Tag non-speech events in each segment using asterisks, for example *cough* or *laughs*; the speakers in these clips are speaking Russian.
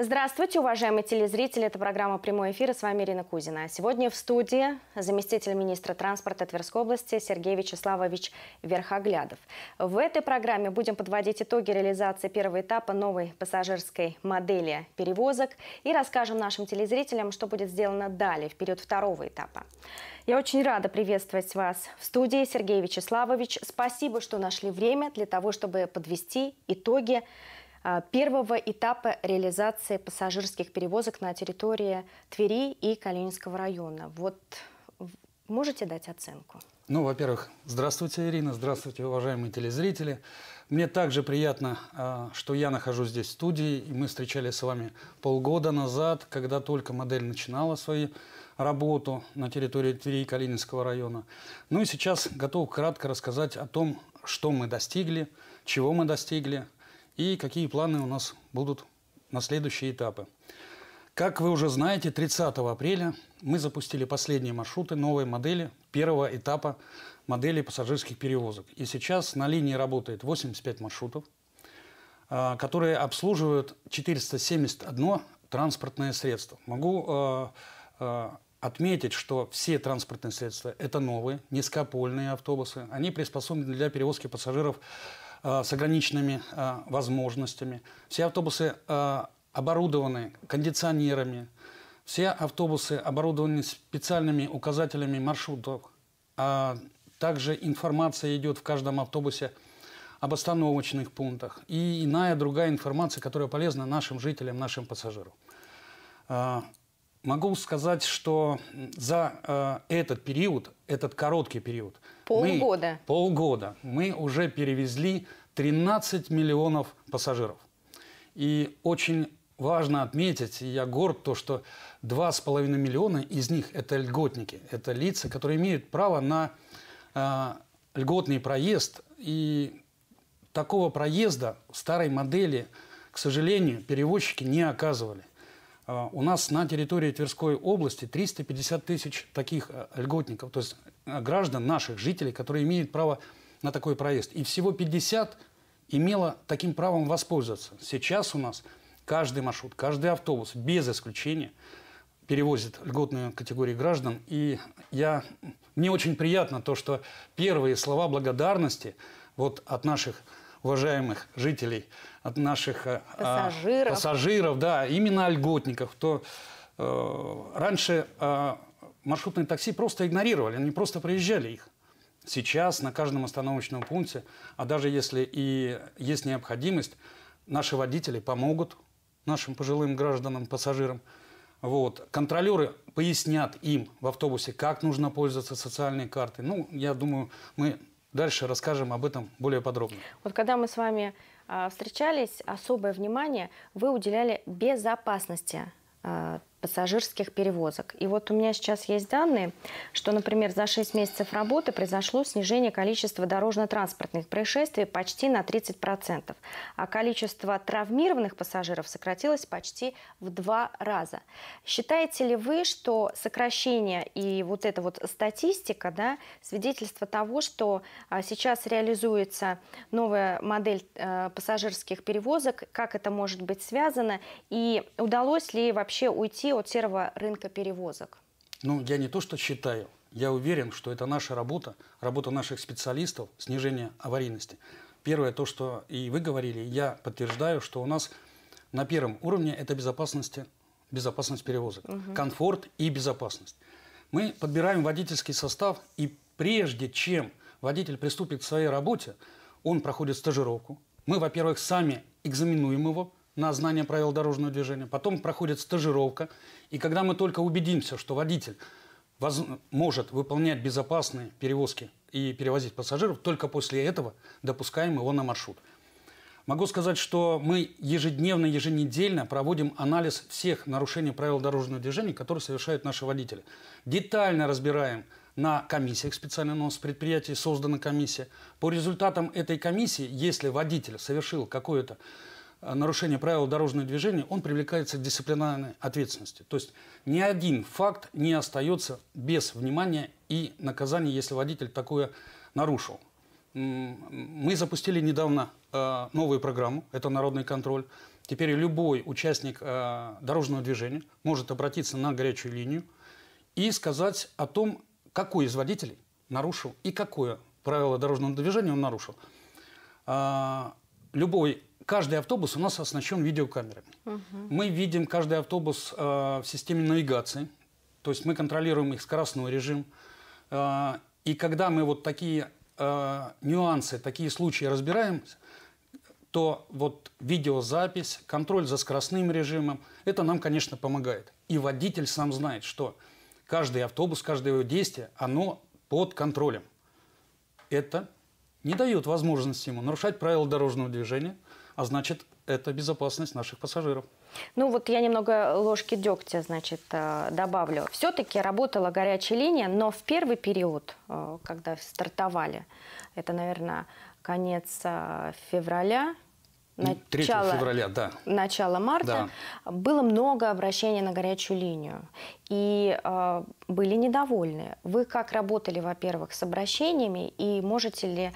Здравствуйте, уважаемые телезрители. Это программа «Прямой эфир». С вами Ирина Кузина. А сегодня в студии заместитель министра транспорта Тверской области Сергей Вячеславович Верхоглядов. В этой программе будем подводить итоги реализации первого этапа новой пассажирской модели перевозок и расскажем нашим телезрителям, что будет сделано далее, в период второго этапа. Я очень рада приветствовать вас в студии, Сергей Вячеславович. Спасибо, что нашли время для того, чтобы подвести итоги а, первого этапа реализации пассажирских перевозок на территории Твери и Калининского района. Вот можете дать оценку? Ну, во-первых, здравствуйте, Ирина, здравствуйте, уважаемые телезрители. Мне также приятно, а, что я нахожусь здесь в студии, и мы встречались с вами полгода назад, когда только модель начинала свою работу на территории Твери и Калининского района. Ну и сейчас готов кратко рассказать о том, что мы достигли, чего мы достигли – и какие планы у нас будут на следующие этапы. Как вы уже знаете, 30 апреля мы запустили последние маршруты новой модели первого этапа модели пассажирских перевозок. И сейчас на линии работает 85 маршрутов, а, которые обслуживают 471 транспортное средство. Могу а, а, отметить, что все транспортные средства – это новые, низкопольные автобусы. Они приспособлены для перевозки пассажиров Э, с ограниченными э, возможностями. Все автобусы э, оборудованы кондиционерами. Все автобусы оборудованы специальными указателями маршрутов. А также информация идет в каждом автобусе об остановочных пунктах и иная другая информация, которая полезна нашим жителям, нашим пассажирам. Могу сказать, что за э, этот период, этот короткий период, полгода. Мы, полгода мы уже перевезли 13 миллионов пассажиров. И очень важно отметить, и я горд, то, что 2,5 миллиона из них – это льготники, это лица, которые имеют право на э, льготный проезд. И такого проезда в старой модели, к сожалению, перевозчики не оказывали. А, у нас на территории Тверской области 350 тысяч таких э, льготников, то есть э, граждан наших, жителей, которые имеют право на такой проезд. И всего 50 имело таким правом воспользоваться. Сейчас у нас каждый маршрут, каждый автобус, без исключения, перевозит льготную категорию граждан. И я, мне очень приятно то, что первые слова благодарности вот от наших уважаемых жителей, от наших э, а, пассажиров, пассажиров да, именно льготников, то э, раньше э, маршрутные такси просто игнорировали, они просто проезжали их. Сейчас на каждом остановочном пункте, а даже если и есть необходимость, наши водители помогут нашим пожилым гражданам, пассажирам. Вот. Контролеры пояснят им в автобусе, как нужно пользоваться социальной картой. Ну, я думаю, мы Дальше расскажем об этом более подробно. Вот когда мы с вами а, встречались, особое внимание вы уделяли безопасности а, пассажирских перевозок. И вот у меня сейчас есть данные, что, например, за 6 месяцев работы произошло снижение количества дорожно-транспортных происшествий почти на 30%, а количество травмированных пассажиров сократилось почти в два раза. Считаете ли вы, что сокращение и вот эта вот статистика, да, свидетельство того, что а, сейчас реализуется новая модель э, пассажирских перевозок, как это может быть связано, и удалось ли вообще уйти уйти от серого рынка перевозок? Ну, я не то что считаю, я уверен, что это наша работа, работа наших специалистов, снижение аварийности. Первое, то, что и вы говорили, я подтверждаю, что у нас на первом уровне это безопасность, безопасность перевозок, угу. комфорт и безопасность. Мы подбираем водительский состав, и прежде чем водитель приступит к своей работе, он проходит стажировку. Мы, во-первых, сами экзаменуем его, на знание правил дорожного движения, потом проходит стажировка, и когда мы только убедимся, что водитель воз... может выполнять безопасные перевозки и перевозить пассажиров, только после этого допускаем его на маршрут. Могу сказать, что мы ежедневно, еженедельно проводим анализ всех нарушений правил дорожного движения, которые совершают наши водители. Детально разбираем на комиссиях специально у нас в предприятии создана комиссия. По результатам этой комиссии, если водитель совершил какое-то Э, нарушение правил дорожного движения, он привлекается к дисциплинарной ответственности. То есть ни один факт не остается без внимания и наказания, если водитель такое нарушил. Мы запустили недавно э, новую программу, это народный контроль. Теперь любой участник э, дорожного движения может обратиться на горячую линию и сказать о том, какой из водителей нарушил и какое правило дорожного движения он нарушил. Любой каждый автобус у нас оснащен видеокамерами. Угу. Мы видим каждый автобус э, в системе навигации, то есть мы контролируем их скоростной режим. Э, и когда мы вот такие э, нюансы, такие случаи разбираем, то вот видеозапись, контроль за скоростным режимом, это нам, конечно, помогает. И водитель сам знает, что каждый автобус, каждое его действие, оно под контролем. Это не дает возможности ему нарушать правила дорожного движения – а значит, это безопасность наших пассажиров. Ну вот я немного ложки дегтя, значит, э, добавлю. Все-таки работала горячая линия, но в первый период, э, когда стартовали, это, наверное, конец э, февраля, начало, 3 февраля, да. начало марта, да. было много обращений на горячую линию. И э, были недовольны. Вы как работали, во-первых, с обращениями, и можете ли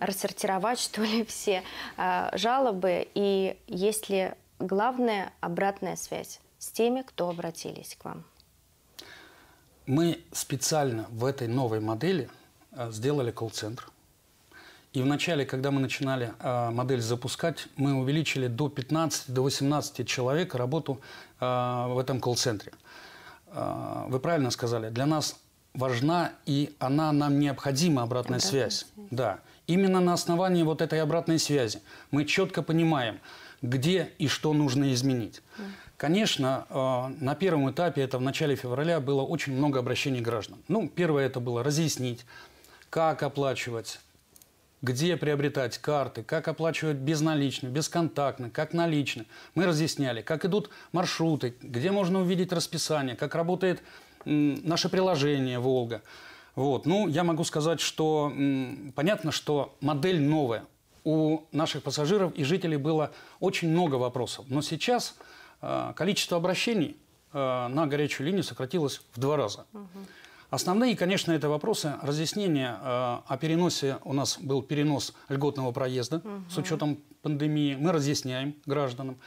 рассортировать, *laughs* что ли, все э, жалобы, и есть ли главная обратная связь с теми, кто обратились к вам? Мы специально в этой новой модели а, сделали колл-центр – и в начале, когда мы начинали э, модель запускать, мы увеличили до 15, до 18 человек работу э, в этом колл-центре. Э, вы правильно сказали, для нас важна и она нам необходима, обратная, обратная связь. связь. Да. Именно на основании вот этой обратной связи мы четко понимаем, где и что нужно изменить. Конечно, на первом этапе, это в начале февраля, было очень много обращений граждан. Ну, первое это было разъяснить, как оплачивать, где приобретать карты, как оплачивать безналично, бесконтактно, как налично. Мы разъясняли, как идут маршруты, где можно увидеть расписание, как работает наше приложение «Волга». Вот. Ну, я могу сказать, что понятно, что модель новая. У наших пассажиров и жителей было очень много вопросов. Но сейчас а, количество обращений а, на горячую линию сократилось в два раза. Угу. Основные, конечно, это вопросы разъяснения э, о переносе. У нас был перенос льготного проезда угу. с учетом пандемии. Мы разъясняем гражданам.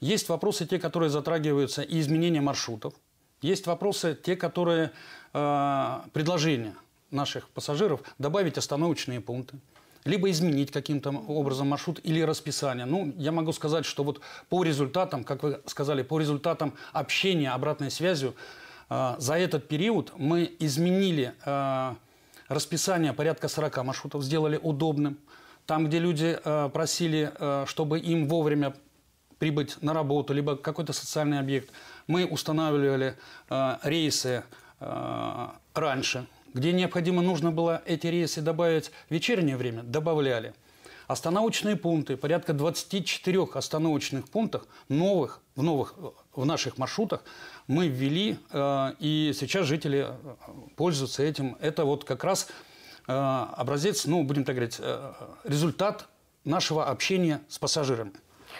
Есть вопросы те, которые затрагиваются и изменения маршрутов. Есть вопросы те, которые э, предложения наших пассажиров добавить остановочные пункты либо изменить каким-то образом маршрут или расписание. Ну, я могу сказать, что вот по результатам, как вы сказали, по результатам общения, обратной связью, а, за этот период мы изменили а, расписание порядка 40 маршрутов, сделали удобным. Там, где люди а, просили, чтобы им вовремя прибыть на работу, либо какой-то социальный объект, мы устанавливали рейсы раньше. Где необходимо нужно было эти рейсы добавить в вечернее время, добавляли – Остановочные пункты, порядка 24 остановочных пунктов новых, в новых, в наших маршрутах мы ввели, э, и сейчас жители э, пользуются этим. Это вот как раз э, образец, ну, будем так говорить, результат нашего общения с пассажирами.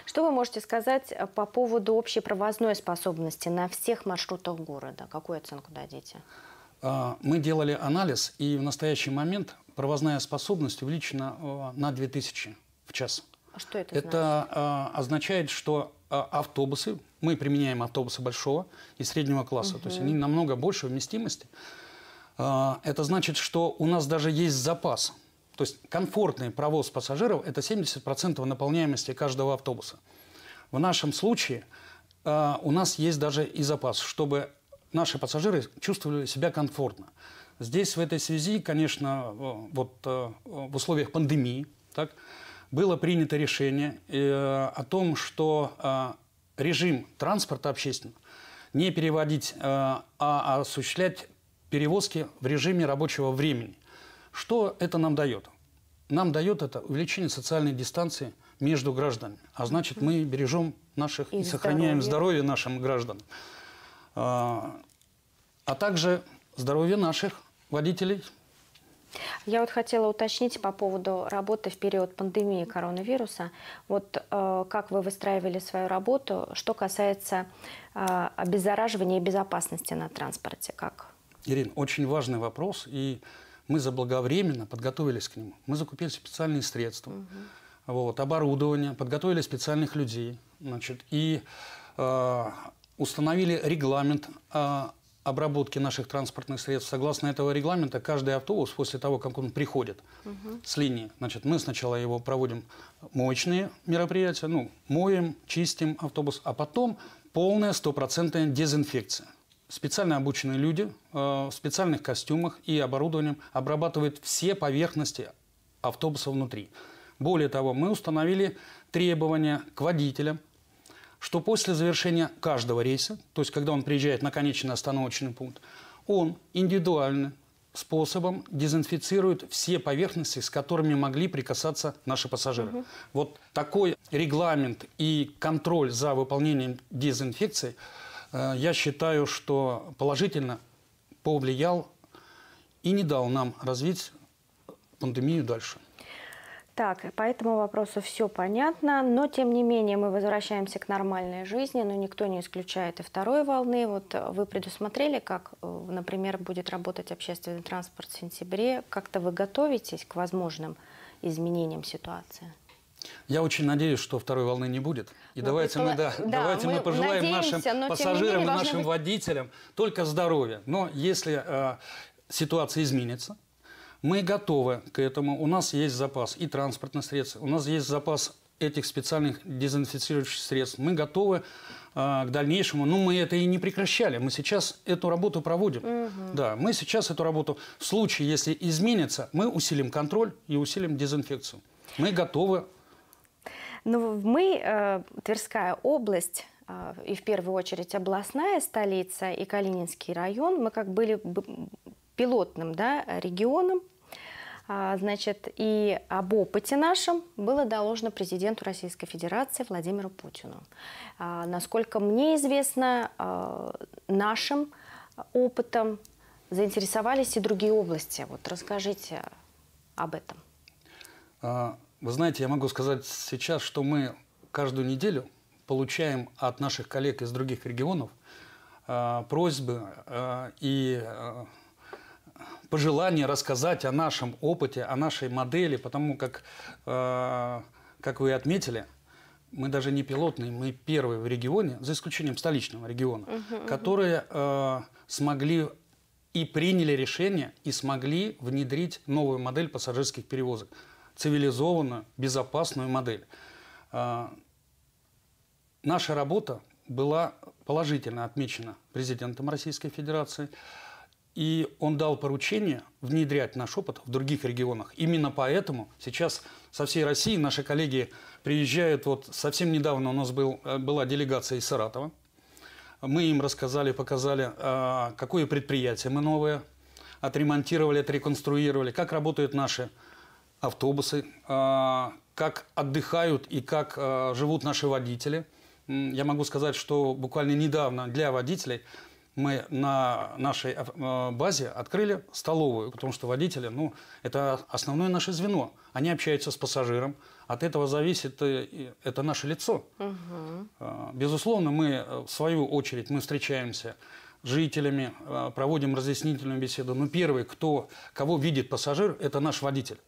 Что вы можете сказать по поводу общей провозной способности на всех маршрутах города? Какую оценку дадите? Мы делали анализ, и в настоящий момент провозная способность увеличена э, на 2000 в час. А что это, это значит? Это означает, что э, автобусы, мы применяем автобусы большого и среднего класса, угу. то есть они намного больше вместимости. Э, это значит, что у нас даже есть запас. То есть комфортный провоз пассажиров – это 70% наполняемости каждого автобуса. В нашем случае у нас есть даже и запас, чтобы наши пассажиры чувствовали себя комфортно. Здесь в этой связи, конечно, э, вот э, в условиях пандемии так, было принято решение э, о том, что режим транспорта общественного не переводить, а осуществлять перевозки в режиме рабочего времени. Что это нам дает? Нам дает это увеличение социальной дистанции между гражданами. А значит, мы бережем наших и, и сохраняем здоровье. здоровье нашим гражданам. А также здоровье наших водителей. Я вот хотела уточнить по поводу работы в период пандемии коронавируса. Вот э, как вы выстраивали свою работу, что касается э, обеззараживания и безопасности на транспорте, как? Ирина, очень важный вопрос, и мы заблаговременно подготовились к нему. Мы закупили специальные средства, угу. вот, оборудование, подготовили специальных людей, значит, и э, установили регламент э, обработки наших транспортных средств, согласно этого регламента, каждый автобус после того, как он приходит угу. с линии, значит, мы сначала его проводим моечные мероприятия, ну, моем, чистим автобус, а потом полная стопроцентная дезинфекция. Специально обученные люди э, в специальных костюмах и оборудованием обрабатывают все поверхности автобуса внутри. Более того, мы установили требования к водителям, что после завершения каждого рейса, то есть когда он приезжает на конечный остановочный пункт, он индивидуально способом дезинфицирует все поверхности, с которыми могли прикасаться наши пассажиры. Угу. Вот такой регламент и контроль за выполнением дезинфекции, э, я считаю, что положительно повлиял и не дал нам развить пандемию дальше. Так, по этому вопросу все понятно, но тем не менее мы возвращаемся к нормальной жизни, но никто не исключает и второй волны. Вот э, вы предусмотрели, как, э, например, будет работать общественный транспорт в сентябре? Как-то вы готовитесь к возможным изменениям ситуации? Я очень надеюсь, что второй волны не будет. И ну, давайте, мы, да, да, давайте мы, мы пожелаем нашим пассажирам и нашим быть... водителям только здоровья. Но если э, ситуация изменится, мы готовы к этому. У нас есть запас и транспортных средств, у нас есть запас этих специальных дезинфицирующих средств. Мы готовы э, к дальнейшему. Но мы это и не прекращали. Мы сейчас эту работу проводим. Угу. Да, мы сейчас эту работу, в случае, если изменится, мы усилим контроль и усилим дезинфекцию. Мы готовы. Но ну, мы, э, Тверская область, э, и в первую очередь областная столица и Калининский район, мы как были пилотным да, регионом. А, значит, и об опыте нашем было доложено президенту Российской Федерации Владимиру Путину. А, насколько мне известно, а, нашим опытом заинтересовались и другие области. Вот расскажите об этом. Вы знаете, я могу сказать сейчас, что мы каждую неделю получаем от наших коллег из других регионов просьбы и пожелание рассказать о нашем опыте, о нашей модели, потому как, э, как вы отметили, мы даже не пилотные, мы первые в регионе, за исключением столичного региона, угу, которые э, смогли и приняли решение, и смогли внедрить новую модель пассажирских перевозок. Цивилизованную, безопасную модель. Э, наша работа была положительно отмечена президентом Российской Федерации – и он дал поручение внедрять наш опыт в других регионах. Именно поэтому сейчас со всей России наши коллеги приезжают. Вот совсем недавно у нас был, э, была делегация из Саратова. Мы им рассказали, показали, а, какое предприятие мы новое отремонтировали, отреконструировали, как работают наши автобусы, а, как отдыхают и как а, живут наши водители. Я могу сказать, что буквально недавно для водителей – мы на нашей э, базе открыли столовую, потому что водители, ну, это основное наше звено. Они общаются с пассажиром, от этого зависит э, это наше лицо. Угу. Безусловно, мы в свою очередь мы встречаемся с жителями, проводим разъяснительную беседу. Но первый, кто кого видит пассажир, это наш водитель.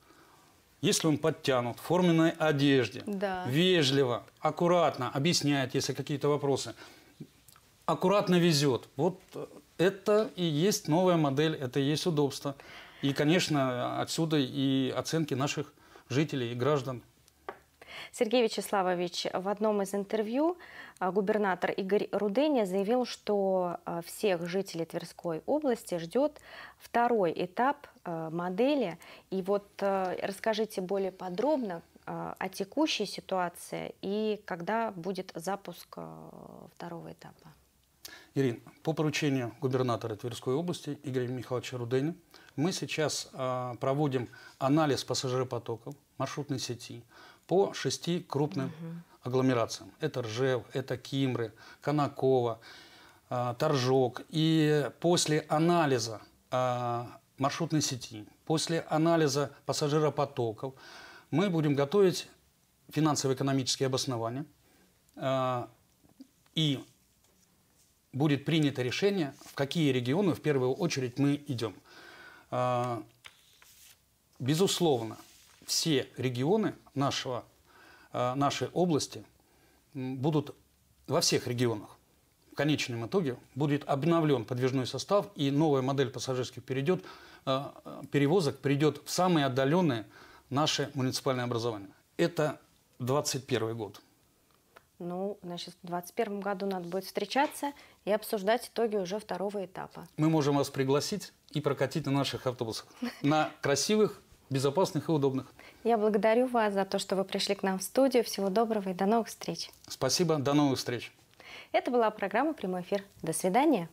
Если он подтянут, в форменной одежде, да. вежливо, аккуратно объясняет, если какие-то вопросы – аккуратно везет. Вот это и есть новая модель, это и есть удобство. И, конечно, отсюда и оценки наших жителей и граждан. Сергей Вячеславович, в одном из интервью а, губернатор Игорь Руденя заявил, что а, всех жителей Тверской области ждет второй этап а, модели. И вот расскажите более подробно о текущей ситуации и когда будет запуск второго этапа. Ирин, по поручению губернатора Тверской области Игоря Михайловича Руденя мы сейчас э, проводим анализ пассажиропотоков маршрутной сети по шести крупным угу. агломерациям. Это Ржев, это Кимры, Конаково, э, Торжок. И после анализа э, маршрутной сети, после анализа пассажиропотоков мы будем готовить финансово-экономические обоснования э, и будет принято решение, в какие регионы в первую очередь мы идем. А, безусловно, все регионы нашего, а, нашей области будут во всех регионах. В конечном итоге будет обновлен подвижной состав, и новая модель пассажирских перейдет, а, перевозок придет в самые отдаленные наши муниципальные образования. Это 2021 год. Ну, значит, в 2021 году надо будет встречаться – и обсуждать итоги уже второго этапа. Мы можем вас пригласить и прокатить на наших автобусах. *laughs* На красивых, безопасных и удобных. Я благодарю вас за то, что вы пришли к нам в студию. Всего доброго и до новых встреч. Спасибо, до новых встреч. Это была программа «Прямой эфир». До свидания.